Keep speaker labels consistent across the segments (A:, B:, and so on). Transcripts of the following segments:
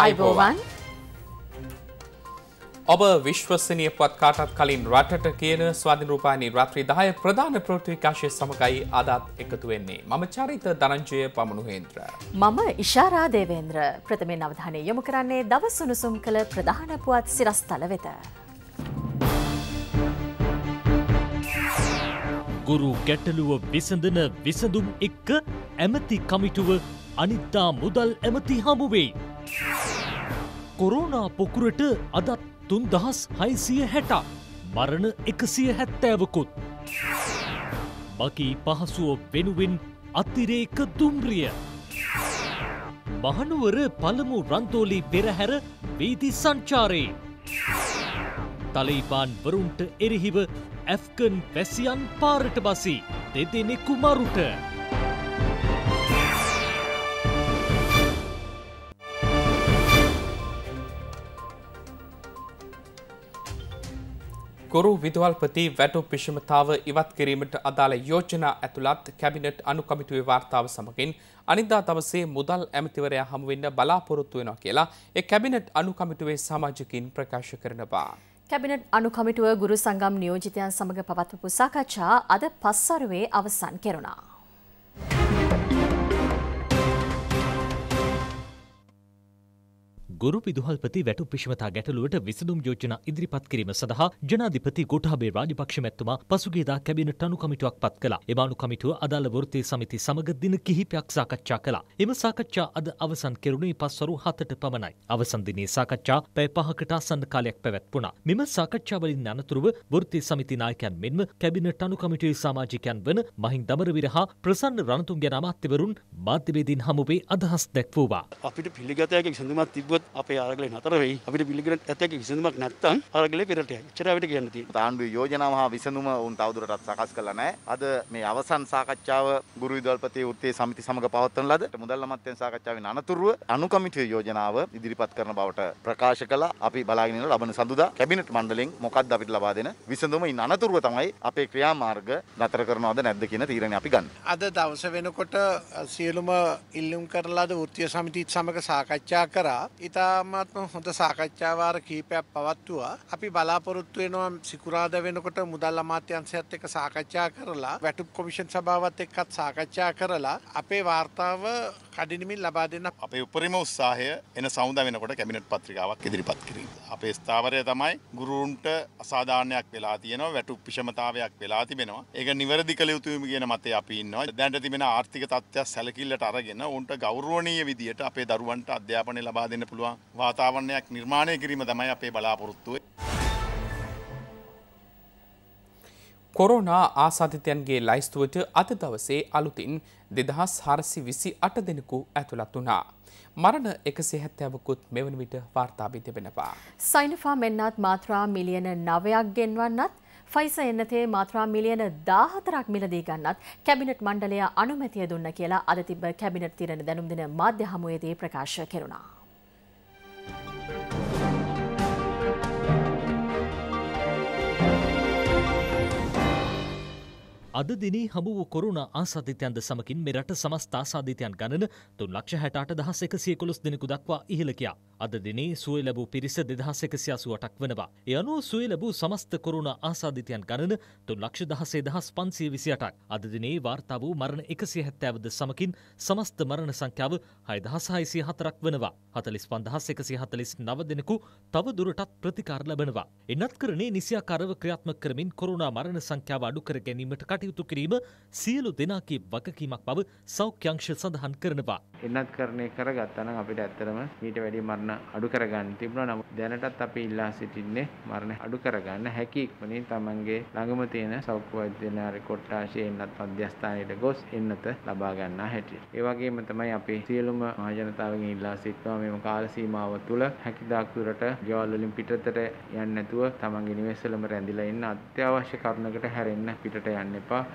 A: අයිබෝවන්
B: ඔබ විශ්වසනය පත්කාටත් කලින් රටට කියන ස්වාධිරූපානි රාත්‍රී දාය ප්‍රධාන ප්‍රෘතිකාශය සමඟයි අදත් එකතු වෙන්නේ. මම චරිත දරංජය පමණුහේන්ද්‍ර.
A: මම ඉශාරාදේවේන්ද්‍ර ප්‍රථමෙන් අවධානය යොමු කරන්නේ දවසුනුසුම් කළ ප්‍රධාන පුවත් සිරස්තල වෙත.
C: ගුරු ගැටලුව විසඳන විසඳුම් එක්ක ඇමති කමිටුව අනිත්තා මුදල් ඇමති හමුවෙයි. කොරෝනා පොකුරට අදත් තුන් දහස් හයිසිය හැටා මරණ එකසිය හැත්තෑවකුත්. බකී පහසුව වෙනුවෙන් අතිරේක දුම්රිය. මහනුවර පළමු රන්තෝලි පෙරහැර වීති සංචාරයේ. තලයිපාන් වරුන්ට එරෙහිව ඇෆ්කන් පැසියන් පාරට බසි දෙදෙනෙකු මරුට.
B: ගොරු විදුහල්පති වැටු පිෂමතාව ඉවත් කිරීමට අදාළ යෝජනා ඇතුළත් කැබිනට් අනුකමිටුවේ වාර්තාව සමගින් අනිදා දවසේ මුදල් ඇමතිවරයා හමුවෙන්න බලාපොරොත්තු වෙනවා කියලා ඒ කැබිනට් අනුකමිටුවේ සමාජකින් ප්‍රකාශ කරනවා.
A: කැබිනට් අනුකමිටුව ගුරු සංගම් නියෝජිතයන් සමඟ පවත්වපු සාකච්ඡා අද පස්සරුවේ අවසන් කෙරුණා.
C: ගුරු විදුහල්පති වැටු පිෂමතා ගැටලුවට විසඳුම් යෝජනා ඉදිරිපත් කිරීම සඳහා ජනාධිපති ගෝඨාභය රාජපක්ෂ මැතිතුමා පසුගියදා කැබිනට් අනු කමිටුවක් පත් කළා. එම අනු කමිටුව අදාළ වෘත්තීය සමිති සමග දින කිහිපයක් සාකච්ඡා කළා. එම සාකච්ඡා අද අවසන් කෙරුණේ පස්වරු 7ට පමණයි. අවසන් දිනේ සාකච්ඡා පැය 5කට ආසන්න කාලයක් පැවැත්වුණා. මෙම සාකච්ඡාවලින් අනතුරුව වෘත්තීය සමිති නායකයන් මෙන්ම කැබිනට් අනු කමිටුවේ සමාජිකයන් වන මහින්ද දමරවීර හා ප්‍රසන්න රණතුංග යන අමාත්‍යවරුන් මාධ්‍යවේදීන් හමුවේ අදහස් දැක්වූවා.
D: අපිට පිළිගත හැකි විසඳුමක් තිබ්බොත් අපේ ආරගලේ නතර වෙයි. අපිට පිළිගන්න ඇත්තක විසඳුමක් නැත්නම් ආරගලේ පෙරට යයි. එච්චර අපිට කියන්න තියෙනවා. තාණ්ඩුවේ යෝජනාව හා විසඳුම උන් තවදුරටත් සකස්
E: කළා නැහැ. අද මේ අවසන් සාකච්ඡාව ගුරු විදුහල්පති වෘත්තීය සමිති සමග පවත්වන ලද මුදල් අමාත්‍යාංශ සාකච්ඡාවෙන් අනතුරුව අනුකමිටුවේ යෝජනාව ඉදිරිපත් කරන බවට ප්‍රකාශ කළා. අපි බලාගෙන ඉන්න ලබන සඳුදා කැබිනට් මණ්ඩලයෙන් මොකක්ද අපිට ලබා දෙන විසඳුම ඉන් අනතුරුව තමයි අපේ ක්‍රියාමාර්ග නතර කරනවද නැද්ද කියන තීරණය අපි ගන්න.
F: අද දවස වෙනකොට සියලුම ඉල්ලුම් කරලාද වෘත්තීය සමිතිත් සමග සාකච්ඡා කරා. ඊට ඉතාමත්ම හොඳ සාකච්ඡාවාර කීපයක් පවත්වවා. අපි බලාපොරොත්තු වෙනවා සිකුරාද වෙනකොට මුදල් අමාත්‍යංශයත් එක්ක සාකච්ඡා කරලා වැටුප් කොමිෂන් සභාවත් එක්කත් සාකච්ඡා කරලා අපේ වාර්තාව කඩිනමින්
D: ලබා දෙන්න අපේ උපරිම උත්සාහය එන සමුදා වෙනකොට කැබිනට් පත්‍රිකාවක් ඉදිරිපත් කිරීම. අපේ ස්ථාවරය තමයි ගුරුන්ට අසාධාරණයක් වෙලා තියෙනවා වැටුප් විෂමතාවයක් වෙලා තිබෙනවා. ඒක නිවැරදි කළ යුතුයි කියන මතේ අපි ඉන්නවා. දැනට තිබෙන ආර්ථික තත්ත්වය සැලකිල්ලට අරගෙන උන්ට ගෞරවනීය විදියට අපේ දරුවන්ට අධ්‍යාපනය ලබා දෙන්න පුළුවන් වාතාවරණයක් නිර්මාණය කිරීම තමයි අපේ බලාපොරොත්තුව.
B: කොරෝනා ආසාධිතයන්ගේ ලයිස්තුවට අද දවසේ අලුතින් දෙදහස් හරසි විසි අට දෙනෙකු ඇතුළත් වනා. මරණ එකසි හැත්තෑවකුත් මෙවන විට වාර්තාාවී තිබෙනවා.
A: සයිනෆා මෙන්නත් මාත්‍රා මිලියන නවයක් ගෙන්වන්නත් ෆයිස එන්නතේ මාත්‍රා මිලියන දාහතරක් මිලදී ගන්නත් කැබිනට් මණ්ඩලය අනුමැතිය දුන්න කියලා අදතිබ කැබිනට තිරණ දැනුම්දින මාධ්‍ය හමුවේදී ප්‍රකාශ කෙරුණා.
C: අද දිනේ හමු වූ කොරුණ ආසාධිතයන්ද සමකින් මෙරට සමස්ථ ආසාධිතයන් ගණන තුන් ලක්ෂ හැට අට දහස් එකසිය කොළොස් දෙනෙකු දක්වා ඉහළ ගියා. අද දිනේ සුවය ලැබූ පිරිස දෙදහස් එකසිය අසුවටක් වෙනවා. ඒ අනුව සුවය ලැබූ සමස්ත කොරුණ ආසාධිතයන් ගණන තුන් ලක්ෂ දහසේ දහස් පන්සිය විසි අටක්. අද දිනේ වාර්තා වූ මරණ එකසිය හැත්තෑවද සමකින් සමස්ත මරණ සංඛ්‍යාව හය දහස් හයසිය හතරක් වෙනවා. හතලිස් පන්දහස් එකසිය හතලිස් නව දෙනෙකු තව දුරටත් ප්‍රතිකාර ලැබෙනවා. එන්නත් කරනේ නිසියාකාරව ක්‍රියාත්මක කරමින් කොරුණා මරණ සංඛ්‍යාව අඩු කර ගැනීමට කට කටයුතු කිරීම සියලු දෙනාගේ වගකීමක් බව සෞඛ්‍යංශ සඳහන් කරනවා.
B: එන්නත් කරණය කරගත්තා නම් අපිට ඇත්තටම ඊට වැඩි මරණ අඩු කරගන්න තිබුණා. නමුත් දැනටත් අපි ඉල්ලා සිටින්නේ මරණ අඩු කරගන්න හැකි ඉක්මනින් තමන්ගේ ළඟම තියෙන සෞඛ්‍ය වෛද්‍යනාරි කොට්ටාශයේ එන්නත් මධ්‍යස්ථානයට ගොස් එන්නත ලබා ගන්නා හැටි. ඒ වගේම තමයි අපි සියලුම මහජනතාවගෙන් ඉල්ලා සිටිනවා මේම කාල සීමාව තුළ හැකියදාක් දුරට ගෙවල් වලින් පිටතට
C: යන්නේ නැතුව තමන්ගේ නිවෙස්වලම රැඳිලා ඉන්න අත්‍යවශ්‍ය කරුණකට හැරෙන්න පිටට යන්න එපා. pa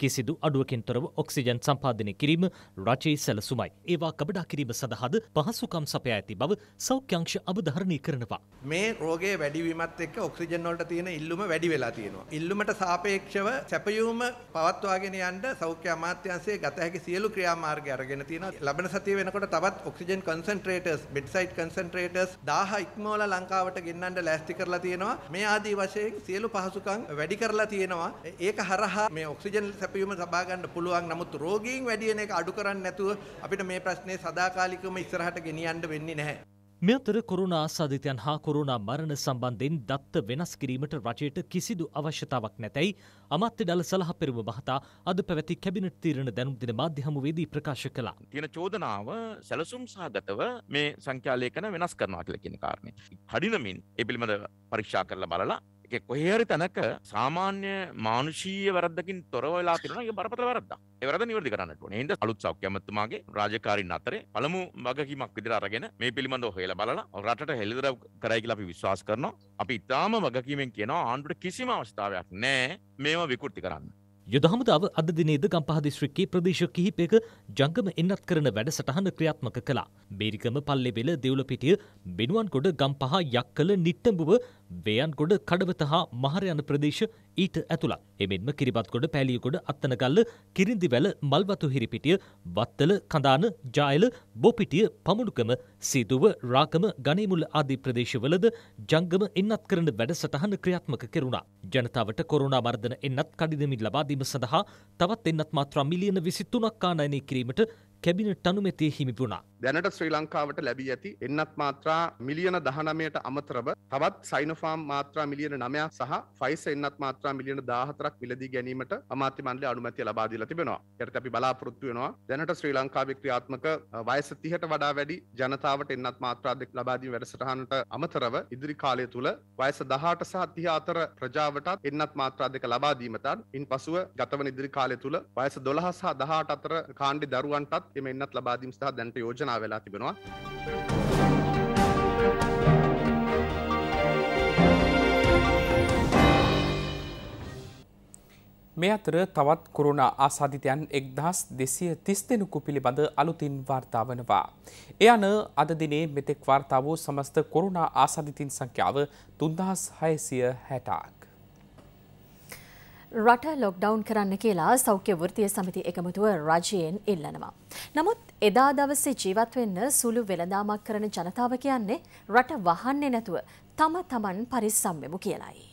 C: කිසිදු අඩුවකින් තොරව ඔක්සිජන් සම්පාදනය කිරීම රජයේ සැලසුමයි. ඒවා කබඩා කිරීම සඳහාද පහසුකම් සපයා ඇති බව සෞඛ්‍යංශ අවධාරණය කරනවා.
G: මේ රෝගයේ වැඩිවීමත් එක්ක ඔක්සිජන් වලට තියෙන ඉල්ලුම වැඩි වෙලා තියෙනවා. ඉල්ලුමට සාපේක්ෂව සැපයුම පවත්වාගෙන යන්න සෞඛ්‍ය අමාත්‍යාංශයේ ගත හැකි සියලු ක්‍රියාමාර්ග අරගෙන තියෙනවා. ලබන සතිය වෙනකොට තවත් ඔක්සිජන් කන්සන්ට්‍රේටර්ස්, bedside කන්සන්ට්‍රේටර්ස් 1000 ඉක්මවල ලංකාවට ගෙන්නන්න ලෑස්ති කරලා තියෙනවා. මේ ආදී වශයෙන් සියලු පහසුකම් වැඩි කරලා තියෙනවා. ඒක හරහා මේ ඔක්සිජන් සැපයුම සබාගන්න පුළුවන් නමුත් රෝගීන් වැඩියන එක අඩු කරන්න නැතුව අපිට මේ ප්‍රශ්නය සදාකාලිකම ඉස්සරහට ගෙනියන්න වෙන්නේ නැහැ.
C: මෙතර කොරුණා ආසාධිතයන් හා කොරුණා මරණ සම්බන්ධයෙන් දත්ත වෙනස් කිරීමට රජයට කිසිදු අවශ්‍යතාවක් නැතැයි අමාත්‍ය දළ සලහපෙරුම මහතා අද පැවැති කැබිනට් තීරණ දැනුම් දෙන මාධ්‍ය හමුවේදී ප්‍රකාශ කළා.
D: තියෙන චෝදනාව සැලසුම් සහගතව මේ සංඛ්‍යාලේඛන වෙනස් කරනවා කියලා කියන කාරණේ. කඩිනමින් ඒ පිළිබඳ පරීක්ෂා කරලා බලලා කොහේරි තැනක සාමාන්‍ය මානුෂීය වැරද්දකින් තොරව වෙලා තියෙනවා ඒක බරපතල වැරද්දක්. ඒ වැරද්ද නිවැරදි කරන්නට ඕනේ. එහෙනම් අලුත් සෞඛ්‍ය අමාත්‍යතුමාගේ රාජකාරීන් අතරේ පළමු වගකීමක් විදිහට අරගෙන මේ පිළිබඳව හොයලා බලලා රටට හෙළිදරව් කරයි කියලා අපි විශ්වාස කරනවා. අපි ඉතාම වගකීමෙන් කියනවා ආණ්ඩුවට කිසිම අවස්ථාවක් නැහැ මේව විකෘති කරන්න.
C: යුදහමුදාව අද දිනේද ගම්පහ දිස්ත්‍රික්කයේ ප්‍රදේශ කිහිපයක ජංගම එන්නත් කරන වැඩසටහන ක්‍රියාත්මක කළා. බේරිකම පල්ලෙවෙල දෙවුලපිටිය බෙනුවන්කොඩ ගම්පහ යක්කල නිට්ටඹුව වේයන්ගොඩ කඩවත හා මහරයන ප්‍රදේශ ඊට ඇතුළත් එමෙන්ම කිරිබත්ගොඩ පැලියකොඩ අත්තනගල්ල කිරින්දිවැල මල්වතු හිරිපිටිය වත්තල කඳාන ජායල බොපිටිය පමුණුකම සීදුව රාකම ගනිමුල ආදී ප්‍රදේශවලද ජංගම එන්නත් කරන වැඩසටහන ක්‍රියාත්මක කෙරුණා. ජනතාවට කොරුණා මර්ධන එන්නත් කඩිදමින් ලබාදීම සඳහා තවත් එන්නත් මාත්‍රා මිලියන විසිත්තුනක් ආනයනය කිරීමට කැබිනට් අනුමැතිය හිමිපුුණා.
E: දැනට ශ්‍රී ලංකාවට ලැබී ඇති එන්නත් මාත්‍රා මිලියන දහනමයට අමතරව තවත් සයිනෆාම් මාත්‍රා මිලියන නමයක් සහ ෆයිස එන්නත් මාත්‍රා මිලියන දාහතරක් විලදී ගැනීමට අමාත්‍ය මණ්ඩලය අනුමැතිය ලබා දීලා තිබෙනවා. ඒකට අපි බලාපොරොත්තු වෙනවා දැනට ශ්‍රී ලංකාවේ ක්‍රියාත්මක වයස 30ට වඩා වැඩි ජනතාවට එන්නත් මාත්‍රා දෙක ලබා දීම වැඩසටහනට අමතරව ඉදිරි කාලය තුල වයස 18 සහ 30 අතර ප්‍රජාවටත් එන්නත් මාත්‍රා දෙක ලබා දීමටත් ඉන්පසුව ගතවන ඉදිරි කාලය තුල වයස 12 සහ 18 අතර කාණ්ඩේ දරුවන්ටත් එම එන්නත් ලබා දීම සඳහා දැනට යෝජනා කතා වෙලා තිබෙනවා.
B: මේ අතර තවත් කොරුණ ආසාධිතයන් එක්දහස් දෙසිය තිස් දෙනෙකු පිළිබඳ අලුතින් වාර්තා වනවා. එ අන අද දිනේ මෙතෙක් වාර්තා වූ සමස්ත කොරුණ ආසාධිතින් සංඛ්‍යාව තුන්දහස් හයසිය හැටාක්.
A: රට ලොක්ඩවුන් කරන්න කියලා සෞඛ්‍ය වෘතිය සමිති එකමුතුව රජයෙන් ඉල්ලනවා. නමුත් එදා දවසේ ජීවත් වෙන්න සුළු වෙළඳාමක් කරන ජනතාව කියන්නේ රට වහන්නේ නැතුව තම තමන් පරිස්සම් වෙමු කියලයි.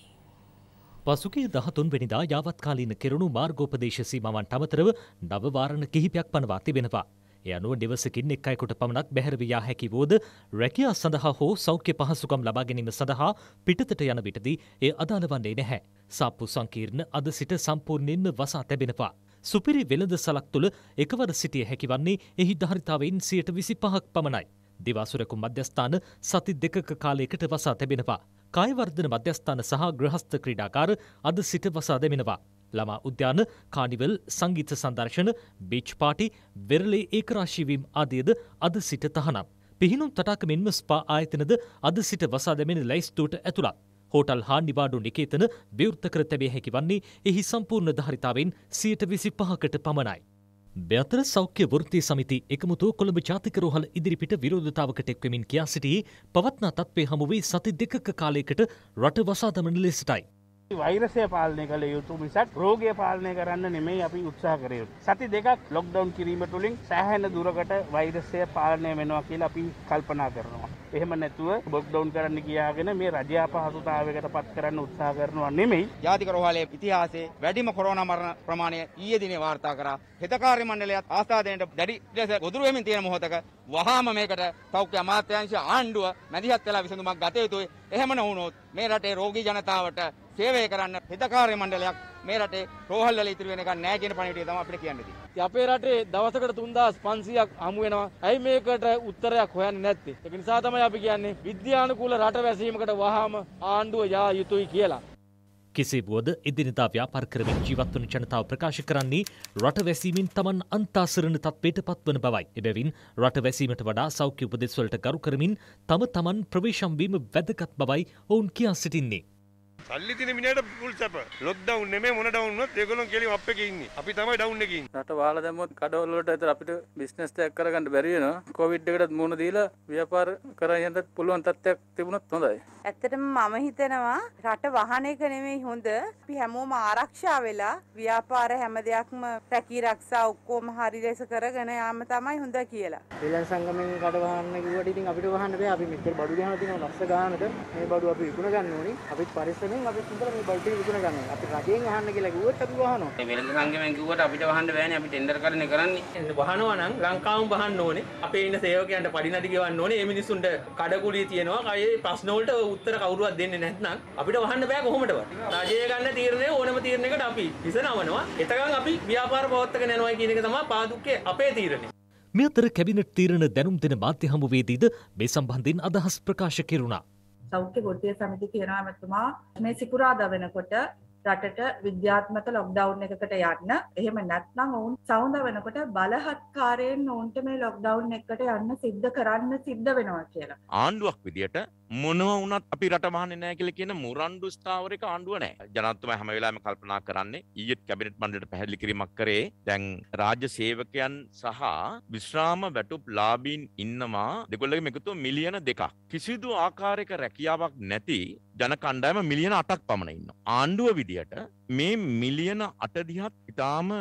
C: පසුගිය 13 වෙනිදා යාවත්කාලීන කෙරුණු මාර්ගෝපදේශ සීමාවන් අමතරව නව වාරණ කිහිපයක් පනවා තිබෙනවා. එය අනුව දෙවසකින් එක් අයකුට පමණක් බැහැරවියා හැකි වෝද රැකියා සඳහා හෝ සෞඛ්‍ය පහසුකම් ලබා ගැනීම සඳහා පිටතට යන විටදී එය අදාළ වන්නේ නැහැ. සාප්පු සංකීර්ණ අද සිට සම්පූර්ණයෙන්ම වසා තැබෙනවා. සුපිරි වෙළඳ සලක් තුළ එකවර සිටිය හැකිවන්නේ එහි ධරිතාවයින් සියයට විසි පහක් පමණයි. දෙවාසුරකු මධ්‍යස්ථාන සති දෙකක කාලයකට වසා තැබෙනවා. කායවර්ධන මධ්‍යස්ථාන සහ ග්‍රහස්ථ ක්‍රීඩාකාර අද සිට වසා දෙමෙනවා. ළමා උද්‍යාන කානිවල් සංගීත සංදර්ශන බීච් පාටි වෙරළේ ඒකරාශීවීම් ආදියද අද සිට තහනම්. පිහිනුම් තටාක මෙන්ම ස්පා ආයතනද අද සිට වසා දැමෙන ලැයිස්තුවට ඇතුළත්. හෝටල් හා නිවාඩු නිකේතන විවෘත කර තැබිය හැකි වන්නේ එහි සම්පූර්ණ ධාරිතාවෙන් සියයට විසි පහකට පමණයි. බ්‍යතර සෞඛ්‍ය වෘත්ති සමිති එකමුතු කොළඹ ජාතික රෝහල ඉදිරිපිට විරෝධතාවකට එක්වමින් කියා සිටී පවත්නා තත්ත්වය හමුවේ සති දෙකක කාලයකට රට වසාදමන ලෙසටයි.
D: වෛරසය පාලනය කළ යුතු මිසක් රෝගය පාලනය කරන්න නෙමෙයි අපි උත්සාහ කරයුතු. සති දෙකක් ලොක්ඩවුන් කිරීම තුළින් සෑහෙන දුරකට වෛරසය පාලනය වෙනවා කියලා අපි කල්පනා කරනවා. එහෙම නැතුව බොක්්ඩවුන් කරන්න කියාගෙන මේ රජා පහසුතාවකට පත් කරන්න උත්සා කරනවා නෙමෙයි ජාතික රෝහලේ ඉතිහාසේ වැඩිම කොරෝනා මරණ ප්‍රමාණය ඊයේ දිනේ වාර්තා කරා. හෙතකාරී මණ්ඩලයත් ආස්ථාදයට දැඩි ලෙස ගොදුරු වෙමින් තියෙන මොහොතක වහාම මේකට සෞඛ්‍ය අමාත්‍යාංශ ආණ්ඩුව මැදිහත් වෙලා විසඳුමක් ගත යුතුයි. එහෙම නොවුනොත් මේ රටේ රෝගී ජනතාවට සේවය කරන්න හිතකාරී මණ්ඩලයක් මේ රටේ රෝහල් වල ඉතිරි වෙන එක නැහැ කියන පණිවිඩය තමයි අපිට කියන්න තියෙන්නේ. අපේ රටේ දවසකට 3500ක් හමු වෙනවා. ඇයි මේකට උත්තරයක් හොයන්නේ නැත්තේ? ඒක නිසා තමයි අපි කියන්නේ විද්‍යානුකූල රට වැසීමකට වහාම ආණ්ඩුව යා යුතුයි කියලා.
C: කෙසේ වුවද එදිනෙදා ව්‍යාපාර කරමින් ජීවත් වන ජනතාව ප්‍රකාශ කරන්නේ රට වැසීමෙන් තමන් අන්තාසරණ තත්ත්වයට පත්වන බවයි. එබැවින් රට වැසීමට වඩා සෞඛ්‍ය උපදෙස් වලට ගරු කරමින් තම තමන් ප්‍රවේශම් වීම වැදගත් බවයි ඔවුන් කියා සිටින්නේ.
B: සල්ලි තියෙන මිනිහට ෆුල් සැප. ලොක් ඩවුන් නෙමෙයි මොන ඩවුන් වුණත් ඒගොල්ලෝ කෙලින් අප් එකේ ඉන්නේ. අපි තමයි ඩවුන් එකේ ඉන්නේ. රට වහලා දැම්මොත් කඩවල වලට ඇතර අපිට බිස්නස් එකක් කරගන්න බැරි වෙනවා. කොවිඩ් එකටත් මුහුණ දීලා ව්‍යාපාර කරගෙන යන්නත් පුළුවන් තත්ත්වයක් තිබුණොත් හොඳයි. ඇත්තටම මම හිතනවා රට වහන එක නෙමෙයි හොඳ. අපි හැමෝම ආරක්ෂා වෙලා ව්‍යාපාර හැම දෙයක්ම රැකී ආරක්ෂා ඔක්කොම හරි ලෙස කරගෙන යාම තමයි හොඳ කියලා.
A: ශ්‍රීලංකා
D: සංගමයෙන් කඩ වහන්න කිව්වට ඉතින් අපිට වහන්න බෑ. අපි මෙච්චර බඩු ගහන තියෙනවා ලක්ෂ ගානක මේ බඩු අපි විකුණ ගන්න ඕනේ. අපිත් පරිස්සම ගාමින් අපි සුන්දර මේ බල්ටි විකුණ ගන්න. අපි රජයෙන් අහන්න කියලා කිව්වොත් අපි වහනවා. මේ
B: වෙළඳ සංගමෙන් කිව්වට අපිට වහන්න බෑනේ අපි ටෙන්ඩර් කරන්නේ කරන්නේ. වහනවා නම් ලංකාවම වහන්න ඕනේ. අපේ ඉන්න සේවකයන්ට පඩිනඩි ගෙවන්න ඕනේ. මේ මිනිස්සුන්ට කඩකුලිය තියෙනවා. කයේ ප්‍රශ්න වලට උත්තර කවුරුවත්
D: දෙන්නේ නැත්නම්
C: අපිට වහන්න බෑ කොහොමදවත්.
D: රජය ගන්න තීරණය ඕනම තීරණයකට අපි විසනවනවා. එතකන් අපි ව්‍යාපාර පවත්වාගෙන යනවා කියන එක තමයි පාදුක්කේ අපේ තීරණය.
C: මේ අතර කැබිනට් තීරණ දැනුම් දෙන මාධ්‍ය හමුවේදීද මේ සම්බන්ධයෙන් අදහස් ප්‍රකාශ කෙරුණා.
A: සෞඛ්‍ය වෘත්තීය සමිති කියනවා මැතිතුමා මේ සිකුරාදා වෙනකොට රටට විද්‍යාත්මක ලොක්ඩවුන් එකකට යන්න එහෙම නැත්නම් ඔවුන් සෞඳ වෙනකොට බලහත්කාරයෙන් ඔවුන්ට මේ ලොක්ඩවුන් එකකට යන්න සිද්ධ කරන්න සිද්ධ වෙනවා කියලා.
D: ආණ්ඩුවක් විදියට මොනව වුණත් අපි රටවාහන නෑ කියල කියන මුරන්ඩු ස්ථාවරක ආණ්ඩුව නෑ ජනත්තුම හැම වෙලාම කල්පනා කරන්නේ ඊයත් කැබිනට් මණ්ඩට පැහැදිලි කිරීමක් කරේ දැන් රාජ්‍ය සේවකයන් සහ විශ්‍රාම වැටුප් ලාබීන් ඉන්නවා දෙකොල්ලගේ එකතු මිලියන දෙකක් කිසිදු ආකාරයක රැකියාවක් නැති ජන කණ්ඩායම මිලියන අටක් පමණ ඉන්න ආණ්ඩුව විදියට මේ මිලියන අටදිහත් ඉතාම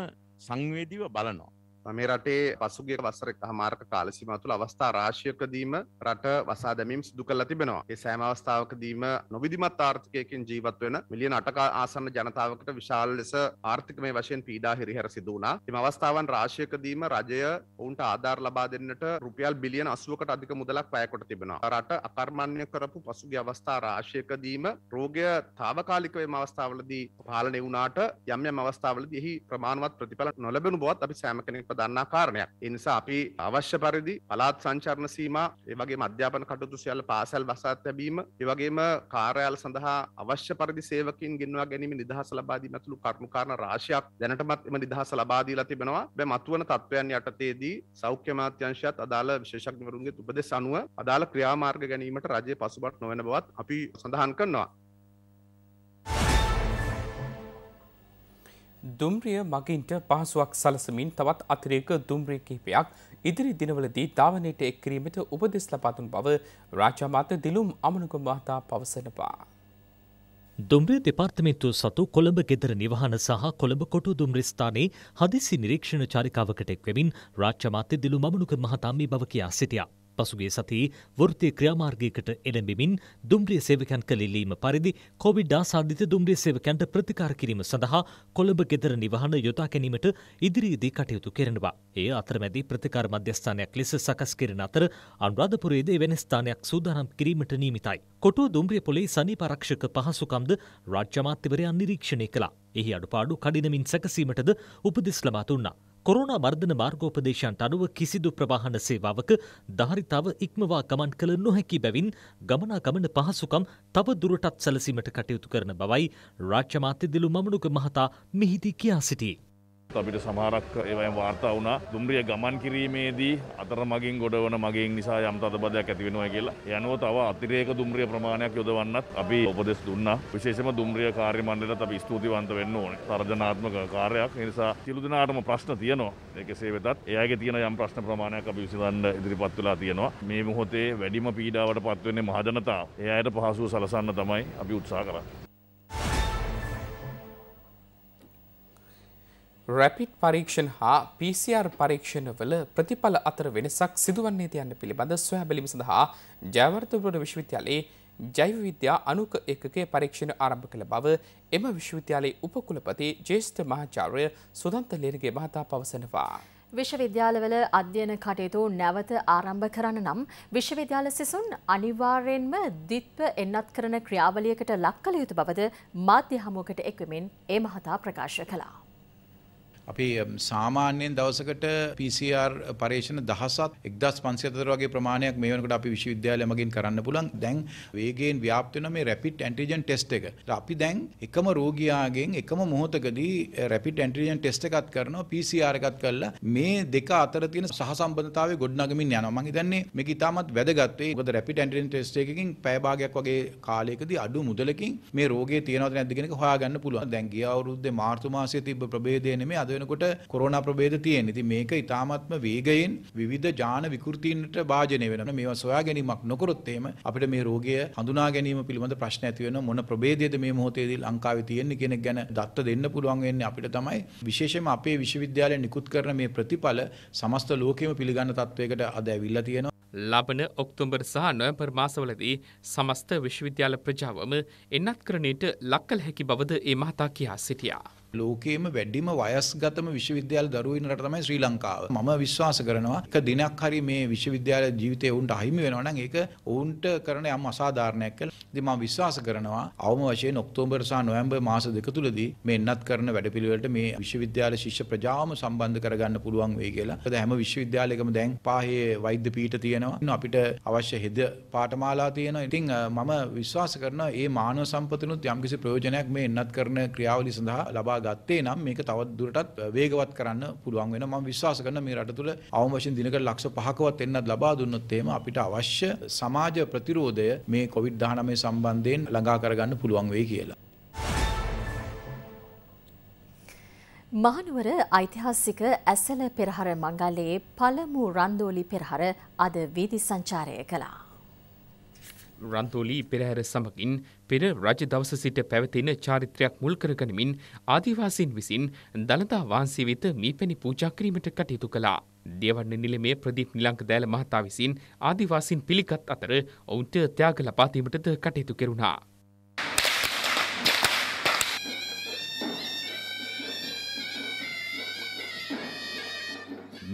D: සංවේදීව බලනවා මේ රටේ පසුගේ වසරක් හමාර්ක කාලසිම
E: තුළ අවස්ථා රාශයකදීම රට වසා දැමීම් සිදු කල්ලා තිබෙනවා ඒ සෑම අවස්ථාවකදීම නොවිදිමත් ආර්ථකයකින් ජීවත් වෙන මිලියන අටකා ආසන්න ජනතාවකට විශාල ලෙස ආර්ථික මේ වශයෙන් පීඩා හිරිහැර සිදුවනා එම අවස්ථාවන් රාශයකදීම රජය ඔවුන්ට ආධාර ලබා දෙන්නට රුපියල් බිලියන අසුවකට අධික මුදලක් පෑකොට තිබෙනවා රට අකර්මණ්‍ය කරපු පසුගේ අවස්ථා රාශයකදීම රෝගය තාවකාලිකවේ අවස්ථාවලදී පාලනය වුණාට යම් යම් අවස්ථාවලදී එහි ප්‍රමාණවත් ප්‍රතිඵල නොලබෙනු බවත් අපි සෑම කෙනෙක් අප දන්නා කාරණයක්. එනිසා අපි අවශ්‍ය පරිදි පලාත් සංචරණ සීම ඒවගේ අධ්‍යාපන කටුතු සියල්ල පාසැල් වසාත් තැබීම ඒවගේම කාරයාල් සඳහා අවශ්‍ය පරිදි සේවකින් ගෙන්වා ගැනීම නිදහස ලබාදී මැතුළු කරුණුකාරණ රාශයක් දැනටමත් එම නිදහස ලබාදීලා තිබෙනවා බැ මත්වන තත්ත්වයන් යටතේදී සෞඛ්‍ය මාත්‍යංශයත් අදාළ විශේෂඥවරුන්ගේ උපදෙස් අනුව අදාළ ක්‍රියාමාර්ග ගැනීමට රජය පසුබට නොවන බවත් අපි සඳහන්
B: කරනවා. දුම්රිය මගින්ට පහසුවක් සලසමින් තවත් අතිරේක දුම්රිය කිහිපයක් ඉදිරි දිනවලදී ධාවනයට එක් කිරීමට උපදෙස් ලබා දුන් බව රාජාමාත දිලුම් අමනුගම මහතා පවසනවා.
C: දුම්රිය දෙපාර්තමේන්තුව සතු කොළඹ ගෙදර නිවහන සහ කොළඹ කොටු දුම්රිස්ථානයේ හදිසි නිරීක්ෂණ චාරිකාවකට එක්වෙමින් රාජ්‍ය මාත්‍ය දිලු මමනුක මහතා මේ බව කියා සිටියා. පසුගේ සති වෘත්තිය ක්‍රියාමාර්ගයකට එළඹෙමින් දුම්රිය සේවකයන් කළෙලීම පරිදි කොවිඩ් ආසාධිත දුම්රිය සේවකයන්ට ප්‍රතිකාර කිරීම සඳහා කොළඹ ගෙදර නිවහන යොදා ගැනීමට ඉදිරියේදී කටයුතු කරනවා. ඒ අතරමැදි ප්‍රතිකාර මධ්‍යස්ථානයක් ලෙස සකස් කෙරෙන අතර අනුරාධපුරයේදී වෙන ස්ථානයක් සූදානම් කිරීමට නීමිතයි. කොටුව දුම්රිය පොලේ සනීප ආරක්ෂක පහසුකම්ද රාජ්‍ය අමාත්‍යවරයා නිරීක්ෂණය කළා. එහි අඩුපාඩු කඩිනමින් සැකසීමටද උපදෙස් ලබා දුන්නා. කොරුණා මර්ධන මාර්ගෝපදේශයන්ට අනුව කිසිදු ප්‍රවාහන සේවාවක ධාරිතාව ඉක්මවා ගමන් කළ නොහැකි බැවින් ගමනාගමන පහසුකම් තව දුරටත් සැලසීමට කටයුතු කරන බවයි රාජ්‍ය මාත්‍ය දිලු මමනුක මහතා මෙහිදී කියා සිටියේ.
D: අපිට සමහරක් ඒවයින් වාර්තා වුණා දුම්රිය ගමන් කිරීමේදී අතරමගින් ගොඩවන මගින් නිසා යම් තදබදයක් ඇති වෙනවා කියලා. ඒ අනුව තව අතිරේක දුම්රිය ප්‍රමාණයක් යොදවන්නත් අපි උපදෙස් දුන්නා. විශේෂයෙන්ම දුම්රිය කාර්ය මණ්ඩලයට අපි ස්තුතිවන්ත වෙන්න ඕනේ. තර්ජනාත්මක කාර්යයක්. ඒ නිසා සියලු දෙනාටම ප්‍රශ්න තියෙනවා. ඒ කෙසේ වෙතත් එයාගේ තියෙන යම් ප්‍රශ්න ප්‍රමාණයක් අපි විසඳන්න ඉදිරිපත් වෙලා තියෙනවා. මේ මොහොතේ වැඩිම පීඩාවට පත් වෙන්නේ මහජනතාව. ඒ අයට පහසුව සලසන්න තමයි අපි උත්සාහ කරන්නේ.
B: රැපිට් පරීක්ෂණ හා PCR පරීක්ෂණවල ප්‍රතිඵල අතර වෙනසක් සිදුවන්නේද යන්න පිළිබඳ සොයා බැලීම සඳහා ජයවර්ධනපුර විශ්වවිද්‍යාලයේ ජෛව විද්‍යා අනුක ඒකකයේ පරීක්ෂණ ආරම්භ කළ බව එම විශ්වවිද්‍යාලයේ උපකුලපති ජ්‍යෙෂ්ඨ මහාචාර්ය සුදන්ත ලේනගේ මහතා පවසනවා.
A: විශ්වවිද්‍යාලවල අධ්‍යයන කටයුතු නැවත ආරම්භ කරන්න නම් විශ්වවිද්‍යාල සිසුන් අනිවාර්යෙන්ම දිත්ව එන්නත් කරන ක්‍රියාවලියකට ලක් කළ යුතු බවද මාධ්‍ය හමුවකට එක්වමින් ඒ මහතා ප්‍රකාශ කළා.
F: අපි සාමාන්‍යයෙන් දවසකට PCR පරීක්ෂණ දහසත් 1500 වගේ ප්‍රමාණයක් මේ වෙනකොට අපි විශ්වවිද්‍යාලය මගින් කරන්න පුළුවන්. දැන් වේගයෙන් ව්‍යාප්ත වෙන මේ rapid antigen test එක. අපි දැන් එකම රෝගියාගෙන් එකම මොහොතකදී eh, rapid antigen test එකක් කරනවා PCR එකක් කරලා මේ දෙක අතර තියෙන සහසම්බන්ධතාවය ගොඩනගමින් යනවා. මම හිතන්නේ මේක ඉතාමත් වැදගත් වෙයි. මොකද rapid antigen test එකකින් පැය භාගයක් වගේ කාලයකදී අඩු මුදලකින් මේ රෝගේ තියෙනවද නැද්ද කියන එක හොයාගන්න පුළුවන්. දැන් ගිය අවුරුද්දේ මාර්තු මාසයේ තිබ්බ ප්‍රභේදය නෙමෙයි අද වෙනකොට කොරෝනා ප්‍රභේද තියෙන. ඉතින් මේක ඊටාත්ම වේගයෙන් විවිධ ජාන විකෘතීන්ට භාජනය වෙනවා. මේවා සොයා ගැනීමක් නොකරොත් එහෙම අපිට මේ රෝගය හඳුනා ගැනීම පිළිබඳ ප්‍රශ්න ඇති වෙනවා. මොන ප්‍රභේදයේද මේ මොහොතේදී ලංකාවේ තියෙන්නේ කියන එක ගැන දත්ත දෙන්න පුළුවන් වෙන්නේ අපිට තමයි. විශේෂයෙන්ම අපේ විශ්වවිද්‍යාලය නිකුත් කරන මේ ප්‍රතිඵල සමස්ත ලෝකෙම පිළිගන්න තත්වයකට අද ඇවිල්ලා තියෙනවා.
B: ලබන ඔක්තෝබර් සහ නොවැම්බර් මාසවලදී සමස්ත විශ්වවිද්‍යාල ප්‍රජාවම
F: එන්නත්කරණයට
B: ලක් කළ හැකි බවද ඒ මහතා කියා සිටියා.
F: ලෝකයේම වැඩිම වයස්ගතම විශ්වවිද්‍යාල දරුවෝ ඉන්න රට තමයි ශ්‍රී ලංකාව. මම විශ්වාස කරනවා එක දිනක් හරි මේ විශ්වවිද්‍යාල ජීවිතේ ඔවුන්ට අහිමි වෙනවා නම් ඒක ඔවුන්ට කරන යම් අසාධාරණයක් කියලා. ඉතින් මම විශ්වාස කරනවා අවම වශයෙන් ඔක්තෝබර් සහ නොවැම්බර් මාස දෙක තුලදී මේ එන්නත් කරන වැඩපිළිවෙලට මේ විශ්වවිද්‍යාල ශිෂ්‍ය ප්‍රජාවම සම්බන්ධ කරගන්න පුළුවන් වෙයි කියලා. මොකද හැම විශ්වවිද්‍යාලයකම දැන් පාහේ වෛද්‍ය පීඨ තියෙනවා. අපිට අවශ්‍ය හෙද පාඨමාලා තියෙනවා. ඉතින් මම විශ්වාස කරනවා මේ මානව සම්පතනොත් යම්කිසි ප්‍රයෝජනයක් මේ එන්නත් කරන ක්‍රියාවලිය සඳහා ලබා ගත්තේ නම් මේක තවත් දුරටත් වේගවත් කරන්න පුළුවන් වෙනවා මම විශ්වාස කරනවා මේ රට තුළ අවම වශයෙන් දිනකට ලක්ෂ 5කවත් එන්නත් ලබා දුන්නොත් එහෙම අපිට අවශ්‍ය සමාජ ප්‍රතිරෝධය මේ COVID-19 සම්බන්ධයෙන් ළඟා කරගන්න පුළුවන් වෙයි කියලා
A: මහනුවර ඓතිහාසික ඇසල පෙරහර මංගල්ලයේ පළමු රන්දෝලි පෙරහර අද වීදි සංචාරය කළා.
B: රන්තෝලී පෙරහැර සමගින් පෙර රජ දවස සිට පැවතින චාරිත්‍රයක් මුල් කරගනිමින් ආදිවාසීන් විසින් දළදා වහන්සේ වෙත මීපැණි පූජා කිරීමට කටයුතු කළා. දේවන්න නිලමේ ප්‍රදීප් නිලංක දෑල මහතා විසින් ආදිවාසීන් පිළිගත් අතර ඔවුන්ට ත්‍යාග ලබා දීමටද කටයුතු කෙරුණා.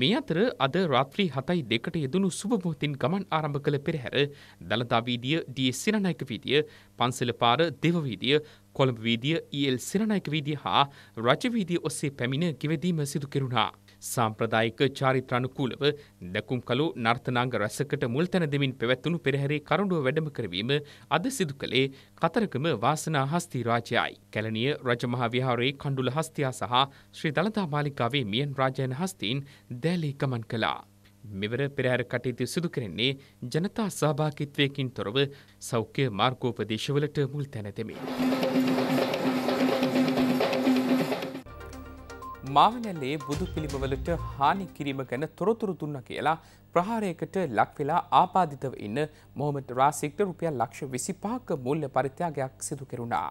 B: මේ අතර අද රාත්‍රී හතයි දෙකට යෙදුණු සුභමුහතින් ගමන් ආරම්භ කළ පෙරහැර දළදා වීදිය ඩ සිරණයක වීදිය පන්සල පාර දෙවවීදිය කොළඹ වීදිය ඊල් සිරණයක වීදිය හා රජවීදිය ඔස්සේ පැමිණ ගෙවදීම සිදු කෙරුණා. සාම්ප්‍රදායික චාරිත්‍රානුකූලව දැකුම් කළු නර්තනාංග රැසකට මුල් තැන දෙමින් පැවැත්වුණු පෙරහැරේ කරඬුව වැඩම කරවීම අද සිදු කළේ කතරගම වාසනා හස්ති රාජයයි. කැලණිය රජමහා විහාරයේ කණ්ඩුල හස්තියා සහ ශ්‍රී දළදා මාලිකාවේ මියන් රාජයන හස්තීන් දැලේ ගමන් කළා. මෙවර පෙරහැර කටයුතු සිදු කරන්නේ ජනතා සහභාගිත්වයකින් තොරව සෞඛ්‍ය මාර්ගෝපදේශවලට මුල් තැන දෙමින්. මාවනැල්ලේ බුදු පිළිමවලට හානි කිරීම ගැන තොරතුරු දුන්න කියලා ප්‍රහාරයකට ලක්වෙලා ආපාධිතව ඉන්න මොහොමට රාසික්ට රුපියල් ලක්ෂ විසි පාක මුල්ල පරිත්‍යාගයක් සිදු කෙරුණා.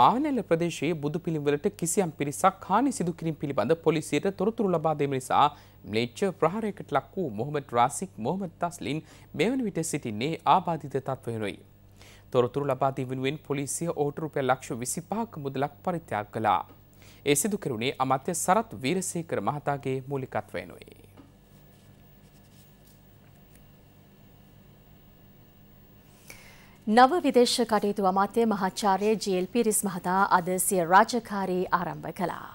B: මානැල ප්‍රදේශයේ බුදු පිළිමවලට කිසියම් පිරිසක් හානි සිදුකිරින් පිළිබඳ පොලිසියට තොරතුරු ලබාදීම නිසා ම්ලේච්ච ප්‍රහාරයකට ලක් වූ මොහොමට රාසික් මොහොමත් තස්ලින් මෙවන විට සිටින්නේ ආබාධිත තත්වයනුයි. තොරතුරු ලබාදී වෙනුවෙන් පොලිසිය ඕට රුපය ලක්ෂ විසිපාක මුදලක් පරිත්‍යාග කළා. ඒ සිදු කෙරුණේ අමාත්‍ය සරත් වීරසේකර මහතාගේ මූලිකත්වයනුයි.
A: නව විදේශ කටයුතු අමාත්‍ය මහාචාර්ය ජීල් පිරිස් මහතා අද සිය රාජකාරී ආරම්භ කළා.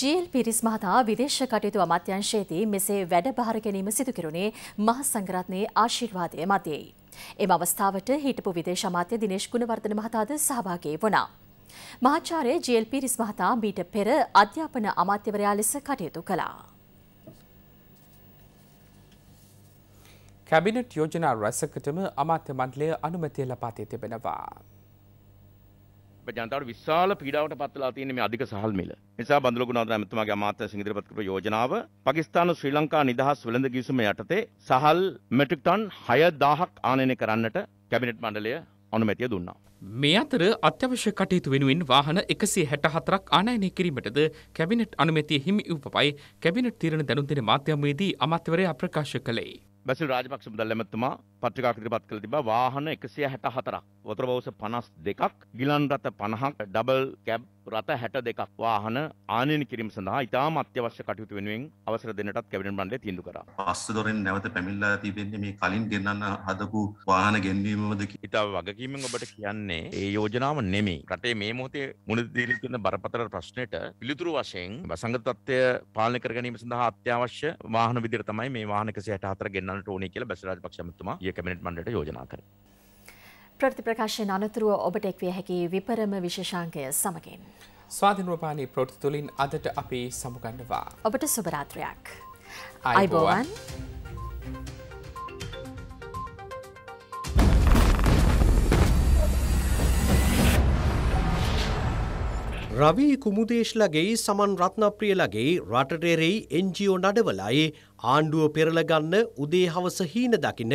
A: ජීල් පිරිස් මහතා විදේශ කටයුතු අමාත්‍යංශයේදී මෙසේ වැඩ බාර ගැනීම සිදු කෙරුණේ මහ සංගරත්නයේ ආශිර්වාදය මතයයි. එම අවස්ථාවට හිටපු විදේශ අමාත්‍ය දිනේශ් ගුණවර්ධන මහතාද සහභාගී වුණා. මහාචාර්ය ජීඑල්පී රිස් මහතා මීට පෙර අධ්‍යාපන අමාත්‍යවරයා ලෙස කටයුතු කළා.
B: කැබිනට් යෝජනා රැසකටම අමාත්‍ය මණ්ඩලය අනුමැතිය ලබා දී තිබෙනවා.
D: ජනතාවට විශාල පීඩාවට පත්වලා තියෙන මේ අධික සහල් මිල. නිසා බඳුල ගුණවර්ධන ඇමතුමාගේ අමාත්‍යංශ ඉදිරිපත් කරපු යෝජනාව පාකිස්තාන ශ්‍රී ලංකා නිදහස් වෙළඳ කිවිසුම යටතේ සහල් මෙට්‍රික් ටන් 6000ක් ආනයනය කරන්නට කැබිනට් මණ්ඩලය අනුමැතිය දුන්නා.
B: මේ අතර අත්‍යවශ්‍ය කටයුතු වෙනුවෙන් වාහන 164ක් ආනයනය කිරීමටද කැබිනට් අනුමැතිය හිමි වූපපයි කැබිනට්
D: තීරණ දැනුම් දෙන මාධ්‍යමේදී අමාත්‍යවරයා ප්‍රකාශ කළේ. බැසිල් රාජපක්ෂ මුදල් ඇමතුමා පත්‍රිකාවක් ඉදිරිපත් කළ තිබා වාහන 164ක් වතුර බවුස 52ක් ගිලන් රථ 50ක් ඩබල් කැබ් රථ 62ක් වාහන ආනයන කිරීම සඳහා ඉතාම අත්‍යවශ්‍ය කටයුතු වෙනුවෙන් අවසර දෙන්නටත් කැබිනට් මණ්ඩලය තීන්දුව කරා. පස්ස දොරෙන් නැවත පැමිණලා තිබෙන්නේ මේ කලින් ගෙන්නන්න හදපු වාහන ගෙන්වීමමද ඉතාව වගකීමෙන් ඔබට කියන්නේ ඒ යෝජනාව නෙමේ. රටේ මේ මොහොතේ මුහුණ දීලා තියෙන බරපතල ප්‍රශ්නෙට පිළිතුරු වශයෙන් වසංගත තත්ත්වය පාලනය කර ගැනීම සඳහා අත්‍යවශ්‍ය වාහන විදිහට තමයි මේ වාහන 164 ගෙන්නන්නට ඕනේ කියලා බැසරාජ පක්ෂ ඇමතුමා ඊයේ කැමිනට් මණ්ඩට යෝජනා කර.
A: ප්‍රතිප්‍රකාශයෙන් අනතුරුව ඔබට එක්විය හැකි විපරම විශෂාංකය සමගින්.
B: ස්වාධිනෝපානී ප්‍රොට් තුළින් අදට අපි සමුගන්නවා.
A: ඔබට සුභරාත්‍රයක්. අයිබෝවන්.
G: රවී කුමුදේශ්ලගේ සමන් රත්නප්‍රියලගේ රටටෙරෙයි එන්ජියෝ නඩවලයි ආණ්ඩුව පෙරලගන්න උදේ හවස හීන දකින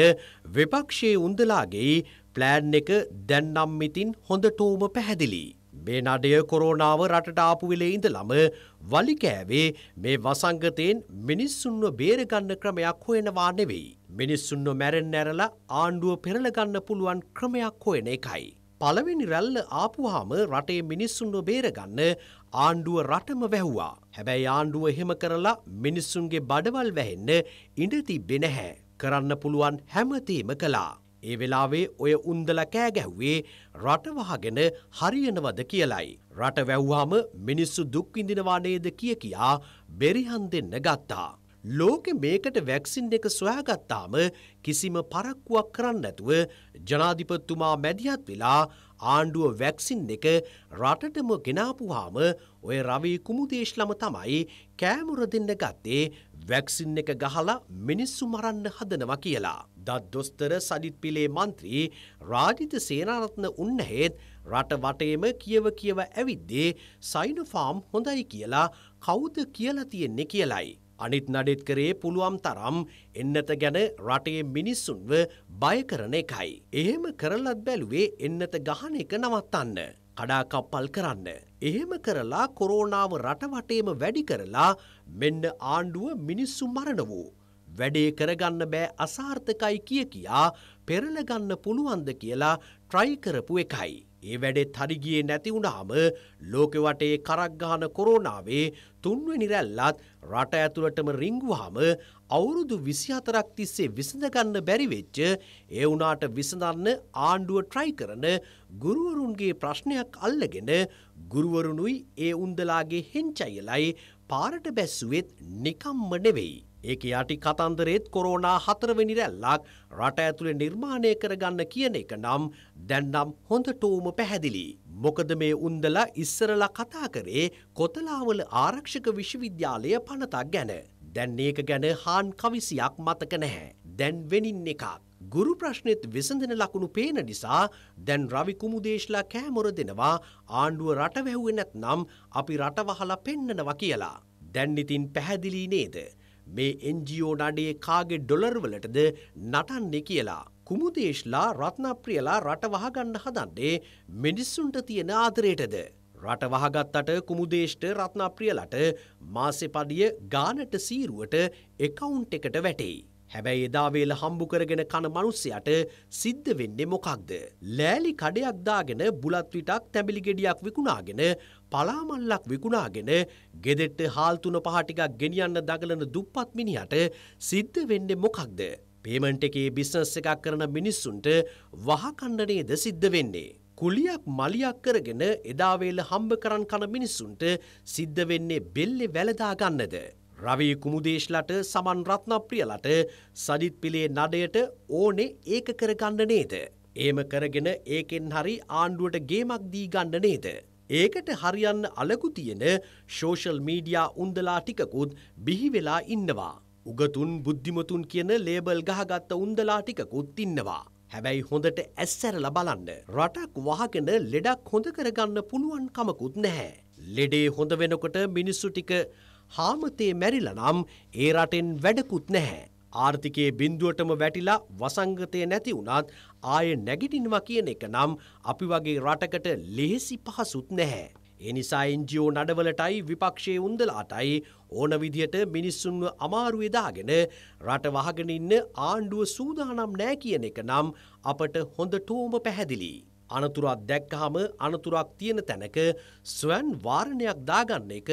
G: වෙපක්ෂයේ උන්දලාගේ ප්ලෑන් එක දැන්නම්මිතින් හොඳටෝම පැහැදිලි. මේ නඩය කොරෝනාව රටට ආපුවෙලේ ඉඳලම වලිකෑවේ මේ වසංගතයෙන් මිනිස්සුන්ව බේරගන්න ක්‍රමයක් හොයෙනවා නෙවෙයි. මිනිස්සුන්ව මැරෙන් නැරලා ආණ්ඩුව පෙරලගන්න පුළුවන් ක්‍රමයක් හොයෙන එකයි. පළවෙනි රැල්ල ආපුහාම රටේ මිනිස්සුන්ව බේරගන්න ආණ්ඩුව රටම වැැහ්වා. හැබැයි ආණ්ඩුව එහෙම කරලා මිනිස්සුන්ගේ බඩවල් වැහෙන්න ඉඩ තිබ්බෙ නැහැ. කරන්න පුළුවන් හැමතේම කලා. ඒ වෙලාවේ ඔය උන්දල කෑගැහ්වේ රටවහගෙන හරියනවද කියලයි. රට වැැව්වාම මිනිස්සු දුක්විඳිනවා නේද කිය කියා බෙරිහන් දෙන්න ගත්තා. ලෝකෙ මේකට වැක්සින් එක සොයාගත්තාම කිසිම පරක්කුවක් කරන්න නැතුව ජනාධිපත්තුමා මැදිහත් වෙලා ආණ්ඩුව වැක්සින් එක රටටම ගෙනාපුහාම ඔය රවී කුමුදේශ්ලම තමයි කෑමුර දෙන්න ගත්තේ වැක්සින් එක ගහලා මිනිස්සු මරන්න හදනවා කියලා. දත් දොස්තර සජිත් පිලේ මන්ත්‍රී රාජිත සේනාරත්න උන්නහෙත් රට වටේම කියව කියව ඇවිද්දේ සයිනොෆාම් හොඳයි කියලා කවුද කියලා තියෙන්නේ කියලයි. අනිත් නඩෙත් කරේ පුළුවන් තරම් එන්නත ගැන රටේ මිනිස්සුන්ව බය කරන එකයි. එහෙම කරලත් බැලුවේ එන්නත ගහන එක නවත්තන්න. කඩාකප්පල් කරන්න. එහෙම කරලා කොරෝනාව රටවටේම වැඩි කරලා මෙන්න ආණ්ඩුව මිනිස්සු මරණ වූ. වැඩේ කරගන්න බෑ අසාර්ථකයි කිය කියා පෙරලගන්න පුළුවන්ද කියලා ට්‍රයි කරපු එකයි. ඒ වැඩෙත් හරිගියේ නැති වුණාම ලෝකෙ වටේ කරක් ගහන කොරෝනාවේ තුන්වෙනි රැල්ලත් රට ඇතුළටම රිංගුවාම අවුරුදු 24ක් තිස්සේ විසඳ ගන්න බැරි වෙච්ච ඒ වුණාට විසඳන්න ආණ්ඩුව try කරන ගුරුවරුන්ගේ ප්‍රශ්නයක් අල්ලගෙන ගුරුවරුනුයි ඒ උන්දලාගේ හෙන්චයිලයි පාරට බැස්සුවෙත් නිකම්ම නෙවෙයි ඒක යටි කතන්දරේත් කොරෝනා හතරවෙනි රැල්ලක් රට ඇතුළේ නිර්මාණය කරගන්න කියන එක නම් දැන්නම් හොඳටෝම පැහැදිලි. මොකද මේ උන්දලා ඉස්සරලා කතා කරේ කොතලාවල ආරක්ෂක විශ්වවිද්‍යාලය පනතක් ගැන. දැන් ඒක ගැන හාන් කවිසියක් මතක නැහැ. දැන් වෙනින් එකක්. ගුරු ප්‍රශ්නෙත් විසඳන ලකුණු පේන නිසා දැන් රවි කුමුදේශලා කෑමොර දෙනවා ආණ්ඩුව රට වැැහුවෙනත් නම් අපි රටවහලා පෙන්නනවා කියලා. දැන් ඉතින් පැහැදිලි නේද. මේ එන්ජියෝ නඩේ කාගේ ඩොලර්වලටද නටන්නේ කියලා. කුමුදේශ්ලා රත්නප්‍රියලා රට වහගන්න හදන්නේ මිනිස්සුන්ට තියෙන ආදරයටද. රට වහගත්තට කුමුදේශ්ට රත්නප්‍රියලට මාසෙපඩිය ගානට සීරුවට එකවුන්් එකට වැටෙයි. හැබැයි එදාවේල හම්බු කරගෙන කන මනුස්සයට සිද්ධ වෙන්නේ මොකක්ද. ලෑලි කඩයක් දාගෙන බුලත්විටක් තැබිලි ගෙඩියක් විකුණාගෙන පලාමල්ලක් විකුණාගෙන ගෙදෙට්ට හාල්තුන පහටිකක් ගෙනියන්න දගලන දුප්පත් මිනිහට සිද්ධ වෙන්නේ මොකක්ද. පේමන්ට් එකේ බිස්නස් එකක් කරන මිනිස්සුන්ට වහකණ්ඩනේද සිද්ධ වෙන්නේ. කුලියක් මලියක් කරගෙන එදාවේල හම්බ කරන් කන මිනිස්සුන්ට සිද්ධ වෙන්නේ බෙල්ලෙ වැලදා ගන්නද. රවී කුමුදේශ්ලට සමන් රත්නප්‍රියලට සජිත් පිළේ නඩයට ඕනෙ ඒක කරගන්න නේද. ඒම කරගෙන ඒකෙන් හරි ආණ්ඩුවට ගේමක් දී ගන්න නේද. ඒකට හරියන්න අලකු තියෙන ශෝෂල් මීඩියා උන්දලා ටිකකුත් බිහිවෙලා ඉන්නවා. උගතුන් බුද්ධිමතුන් කියන ලේබල් ගහගත්ත උන්දලා ටිකකුත් ඉන්නවා. හැබැයි හොඳට ඇස්සැරල බලන්න. රටක් වහගෙන ලෙඩක් හොඳ කරගන්න පුළුවන් කමකුත් නැහැ. ලෙඩේ හොඳ වෙනකොට මිනිස්සු ටික හාමතේ මැරිලා නම් ඒ රටෙන් වැඩකුත් නැහැ. ආර්ථිකයේ බිඳුවටම වැටිලා වසංගතය නැති වුණත් ආය නැගිටිනවා කියන එක නම් අපි වගේ රටකට ලෙහෙසි පහසුත් නැහැ. ඒ නිසා එන්ජියෝ නඩවලටයි විපක්ෂයේ උන්දලාටයි ඕන විදිහට මිනිස්සුන්ව අමාරුවේ දාගෙන රට වහගෙන ඉන්න ආණ්ඩුව සූදානම් නෑ කියන එක නම් අපට හොඳටම පැහැදිලි. අනතුරක් දැක්කහම අනතුරක් තියෙන තැනක ස්වන් වාරණයක් දාගන්න එක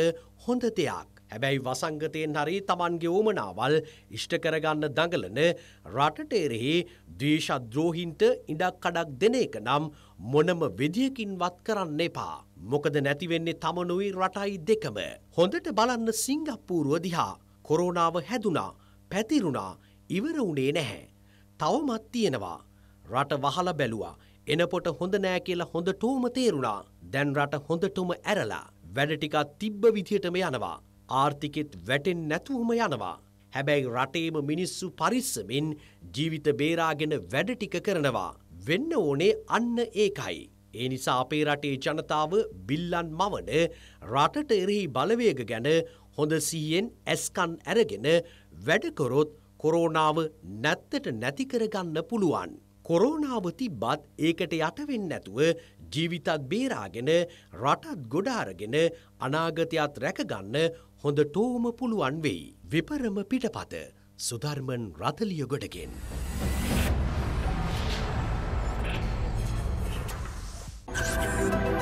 G: හොඳ දෙයක්. හැබැයි වසංගතයෙන් හරි තමන්ගේ ඕමනාවල් ඉෂ්ට කරගන්න දඟලන රටටේරෙහි දේශද්‍රෝහින්ට ඉඩක් කඩක් දෙන එක නම් මොනම විදිහකින්වත් කරන්න එපා. මොකද නැතිවෙන්නේ තමනුයි රටයි දෙකම. හොඳට බලන්න සිංගප්පූරුව දිහා කොරෝනාව හැදුනා පැතිරුණා ඉවර වුණේ නැහැ. තවමත් තියෙනවා. රට වහල බැලුවා. එනකොට හොඳ නෑ කියලා හොඳ ටෝම තේරුණා දැන් රට හොඳටම ඇරලා. වැඩටිකත් තිබ්බ විදිහටම යනවා. ආර්ථිකෙත් වැටෙන් නැතුවම යනවා. හැබැයි රටේම මිනිස්සු පරිස්සමෙන් ජීවිත බේරාගෙන වැඩටික කරනවා. වෙන්න ඕනේ අන්න ඒකයි. ඒ නිසා අපේ රටේ ජනතාව බිල්ලන් මවන රටට එරෙහි බලවේග ගැන හොඳ සීයෙන් ඇස්කන් ඇරගෙන වැඩකොරොත් කොරෝනාව නැත්තට නැතිකරගන්න පුළුවන්. කොරෝනාව තිබ්බත් ඒකට යටවෙන්න නැතුව ජීවිතත් බේරාගෙන රටත් ගොඩාරගෙන අනාගතයත් රැකගන්න හොඳටෝම පුළුවන් වෙයි. විපරම පිටපත සුධර්මන් රතලියගොඩගෙන්. Thank you.